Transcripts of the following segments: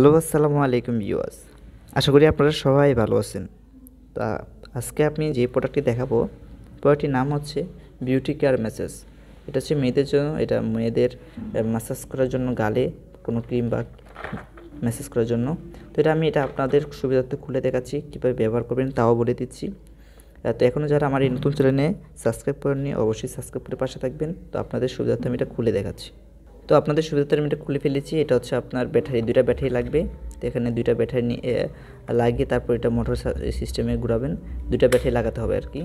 hello আসসালামু আলাইকুম viewers আশা করি আপনারা সবাই ভালো আছেন তা আজকে আমি যে প্রোডাক্টটি দেখাবো প্রোডাক্টটির নাম হচ্ছে বিউটি কেয়ার ম্যাসেজ এটা হচ্ছে মেয়েদের জন্য এটা মেয়েদের ম্যাসাজ করার জন্য গালে কোনো ক্রিম বা ম্যাসেজ করার জন্য তো এটা আমি এটা আপনাদের সুবিধার্থে খুলে দেখাচ্ছি কীভাবে ব্যবহার করবেন তাও বলে দিচ্ছি তো এখনও যারা আমার এই নতুন চ্যানেলে সাবস্ক্রাইব করেননি অবশ্যই সাবস্ক্রাইব করে পাশে থাকবেন তো আপনাদের সুবিধার্থে আমি এটা খুলে দেখাচ্ছি তো আপনাদের সুবিধাতে আমি এটা খুলে ফেলেছি এটা হচ্ছে আপনার ব্যাটারি দুইটা ব্যাটারি লাগবে তো এখানে দুইটা ব্যাটারি নিয়ে লাগিয়ে তারপর এটা মোটর সিস্টেমে ঘুরাবেন দুইটা ব্যাটারি লাগাতে হবে আর কি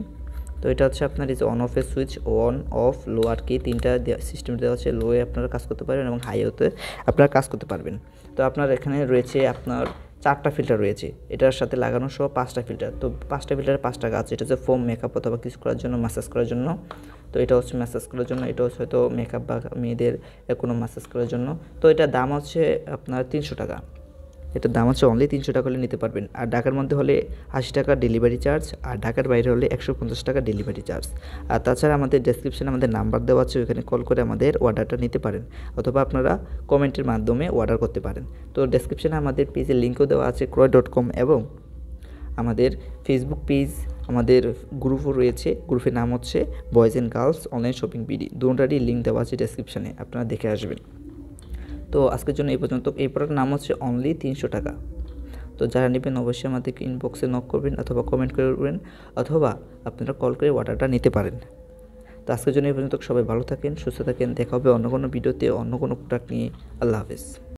তো এটা হচ্ছে আপনার ইজ অন অফের সুইচ অন অফ লো আর কি তিনটা সিস্টেম দেওয়া হচ্ছে লোয়ে আপনারা কাজ করতে পারবেন এবং হাইওতে আপনারা কাজ করতে পারবেন তো আপনার এখানে রয়েছে আপনার চারটা ফিল্টার রয়েছে এটার সাথে লাগানো সহ পাঁচটা ফিল্টার তো পাঁচটা ফিল্টারে পাঁচটা গাছ এটা হচ্ছে ফোম মেকআপ অথবা কিছু করার জন্য মাসাজ করার জন্য তো এটা হচ্ছে ম্যাসাজ করার জন্য এটা হচ্ছে হয়তো মেকআপ বা মেয়েদের কোনো ম্যাসাজ করার জন্য তো এটা দাম হচ্ছে আপনার তিনশো টাকা এটার দাম হচ্ছে অনলি তিনশো টাকা হলে নিতে পারবেন আর ঢাকার মধ্যে হলে আশি টাকা ডেলিভারি চার্জ আর ঢাকার বাইরে হলে একশো পঞ্চাশ টাকা ডেলিভারি চার্জ আর তাছাড়া আমাদের ডেসক্রিপশানে আমাদের নাম্বার দেওয়া আছে ওইখানে কল করে আমাদের অর্ডারটা নিতে পারেন অথবা আপনারা কমেন্টের মাধ্যমে অর্ডার করতে পারেন তো ডেসক্রিপশানে আমাদের পেজের লিঙ্কও দেওয়া আছে ক্রয় ডট কম এবং আমাদের ফেসবুক পেজ আমাদের গ্রুপও রয়েছে গ্রুপের নাম হচ্ছে boys and girls online shopping BD দুটারই লিঙ্ক দেওয়া আছে ডেসক্রিপশানে আপনারা দেখে আসবেন তো আজকের জন্য এই পর্যন্ত এই প্রোডাক্ট নাম হচ্ছে অনলি তিনশো টাকা তো যারা নেবেন অবশ্যই আমাদের ইনবক্সে নক করবেন অথবা কমেন্ট করবেন অথবা আপনারা কল করে অর্ডারটা নিতে পারেন তো আজকের জন্য এই পর্যন্ত সবাই ভালো থাকেন সুস্থ থাকেন দেখা হবে অন্য কোনো ভিডিওতে অন্য কোনো প্রোডাক্ট নিয়ে আল্লাহ হাফেজ